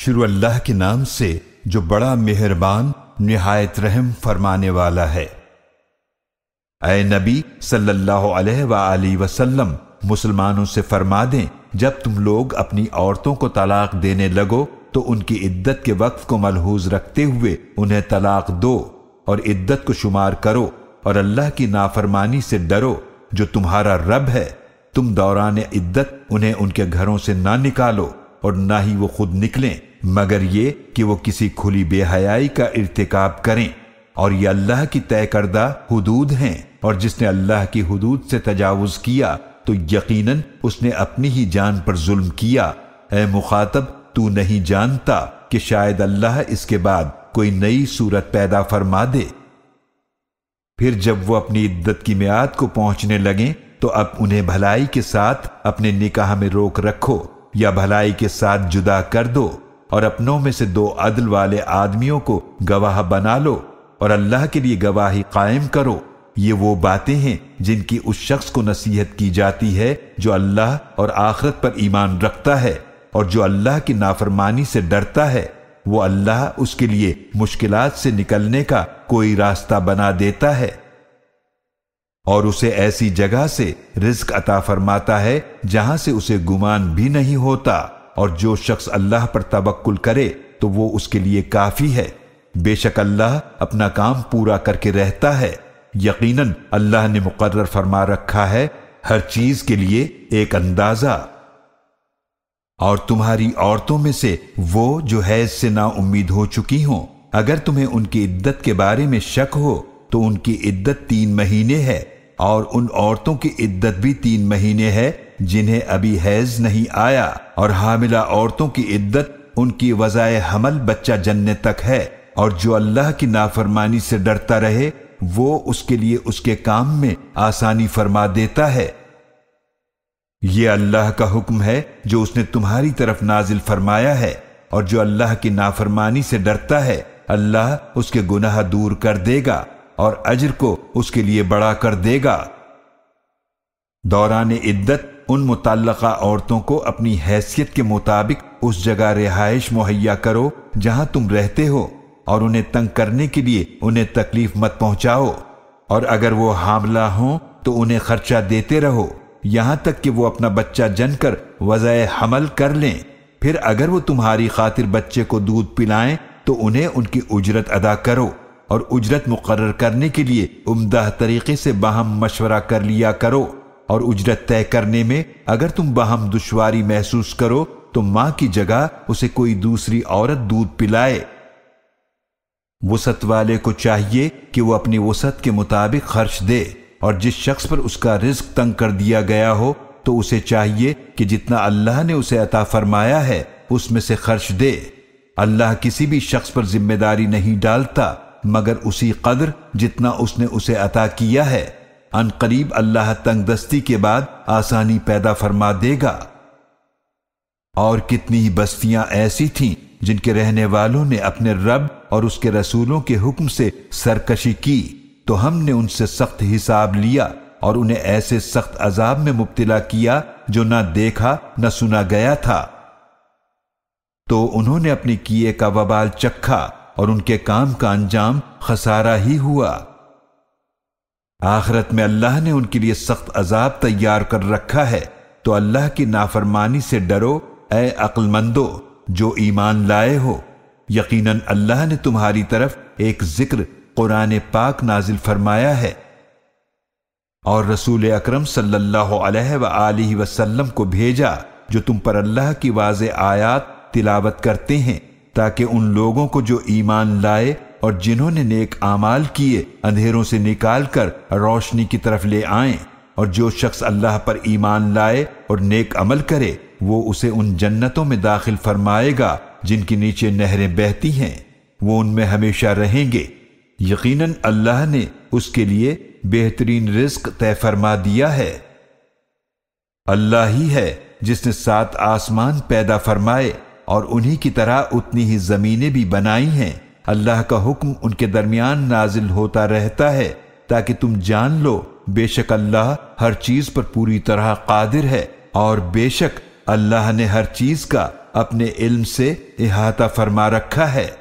शुरू अल्लाह के नाम से जो बड़ा मेहरबान निहायत रहम फरमाने वाला है अय नबी सल्लल्लाहु अलैहि वसल्लम मुसलमानों से फरमा दें जब तुम लोग अपनी औरतों को तलाक देने लगो तो उनकी इद्दत के वक्त को मलहूज रखते हुए उन्हें तलाक दो और इद्दत को शुमार करो और अल्लाह की नाफरमानी से डरो जो तुम्हारा रब है तुम दौरान इद्दत उन्हें उनके घरों से ना निकालो और ना ही वो खुद निकलें मगर ये कि वो किसी खुली बेहयाई का इरतकब करें और ये अल्लाह की तय करदा हदूद हैं और जिसने अल्लाह की हदूद से तजावज़ किया तो यकीनन उसने अपनी ही जान पर जुल्म किया ए मुखातब तू नहीं जानता कि शायद अल्लाह इसके बाद कोई नई सूरत पैदा फरमा दे फिर जब वो अपनी इद्दत की म्याद को पहुंचने लगे तो अब उन्हें भलाई के साथ अपने निकाह में रोक रखो या भलाई के साथ जुदा कर दो और अपनों में से दो अदल वाले आदमियों को गवाह बना लो और अल्लाह के लिए गवाही कायम करो ये वो बातें हैं जिनकी उस शख्स को नसीहत की जाती है जो अल्लाह और आखरत पर ईमान रखता है और जो अल्लाह की नाफरमानी से डरता है वो अल्लाह उसके लिए मुश्किल से निकलने का कोई रास्ता बना देता है और उसे ऐसी जगह से रिस्क अता फरमाता है जहां से उसे गुमान भी नहीं होता और जो शख्स अल्लाह पर तबक्ल करे तो वो उसके लिए काफी है बेशक अल्लाह अपना काम पूरा करके रहता है यकीनन अल्लाह ने मुकर्र फरमा रखा है हर चीज के लिए एक अंदाजा और तुम्हारी औरतों में से वो जो हैज से ना उम्मीद हो चुकी हो अगर तुम्हें उनकी इद्दत के बारे में शक हो तो उनकी इद्दत तीन महीने है और उन औरतों की इद्दत भी तीन महीने है जिन्हें अभी हैज नहीं आया और हामिला औरतों की इद्दत उनकी वजाय हमल बच्चा जन्ने तक है और जो अल्लाह की नाफरमानी से डरता रहे वो उसके लिए उसके काम में आसानी फरमा देता है ये अल्लाह का हुक्म है जो उसने तुम्हारी तरफ नाजिल फरमाया है और जो अल्लाह की नाफरमानी से डरता है अल्लाह उसके गुनाह दूर कर देगा और अजर को उसके लिए बड़ा कर देगा दौरान इद्दत उन मुतल औरतों को अपनी हैसियत के मुताबिक उस जगह रिहाइश मुहैया करो जहां तुम रहते हो और उन्हें तंग करने के लिए उन्हें तकलीफ मत पहुंचाओ और अगर वो हामला हो तो उन्हें खर्चा देते रहो यहां तक कि वो अपना बच्चा जनकर वजह हमल कर लें फिर अगर वो तुम्हारी खातिर बच्चे को दूध पिलाएं तो उन्हें उनकी उजरत अदा करो और उजरत मुकर करने के लिए उमदा तरीके से बाहम मशवरा कर लिया करो और उजरत तय करने में अगर तुम बहम दुश्वारी महसूस करो तो मां की जगह उसे कोई दूसरी औरत दूध पिलाए वसत वाले को चाहिए कि वो अपनी वसत के मुताबिक खर्च दे और जिस शख्स पर उसका रिस्क तंग कर दिया गया हो तो उसे चाहिए कि जितना अल्लाह ने उसे अता फरमाया है उसमें से खर्च दे अल्लाह किसी भी शख्स पर जिम्मेदारी नहीं डालता मगर उसी कदर जितना उसने उसे अता किया है अनकरीब अल्लाह तंग दस्ती के बाद आसानी पैदा फरमा देगा और कितनी ही बस्तियां ऐसी थीं जिनके रहने वालों ने अपने रब और उसके रसूलों के हुक्म से सरकशी की तो हमने उनसे सख्त हिसाब लिया और उन्हें ऐसे सख्त अजाब में मुब्तला किया जो ना देखा न सुना गया था तो उन्होंने अपने किए का वबाल चखा और उनके काम का अंजाम खसारा ही हुआ आखरत में अल्लाह ने उनके लिए सख्त अजाब तैयार कर रखा है तो अल्लाह की नाफरमानी से डरो ए अक्लमंदो जो ईमान लाए हो यकीनन अल्लाह ने तुम्हारी तरफ एक जिक्र कुरान पाक नाजिल फरमाया है और रसूल अक्रम सम अलैहि वसल्लम को भेजा जो तुम पर अल्लाह की वाज आयात तिलावत करते हैं ताकि उन लोगों को जो ईमान लाए और जिन्होंने नेक आमाल किए अंधेरों से निकाल कर रोशनी की तरफ ले आए और जो शख्स अल्लाह पर ईमान लाए और नेक अमल करे वो उसे उन जन्नतों में दाखिल फरमाएगा जिनके नीचे नहरें बहती हैं वो उनमें हमेशा रहेंगे यकीनन अल्लाह ने उसके लिए बेहतरीन रिस्क तय फरमा दिया है अल्लाह ही है जिसने सात आसमान पैदा फरमाए और उन्हीं की तरह उतनी ही जमीनें भी बनाई हैं अल्लाह का हुक्म उनके दरमियान नाजिल होता रहता है ताकि तुम जान लो बेशक अल्लाह हर चीज पर पूरी तरह कादिर है और बेशक अल्लाह ने हर चीज का अपने इल्म से इहाता फरमा रखा है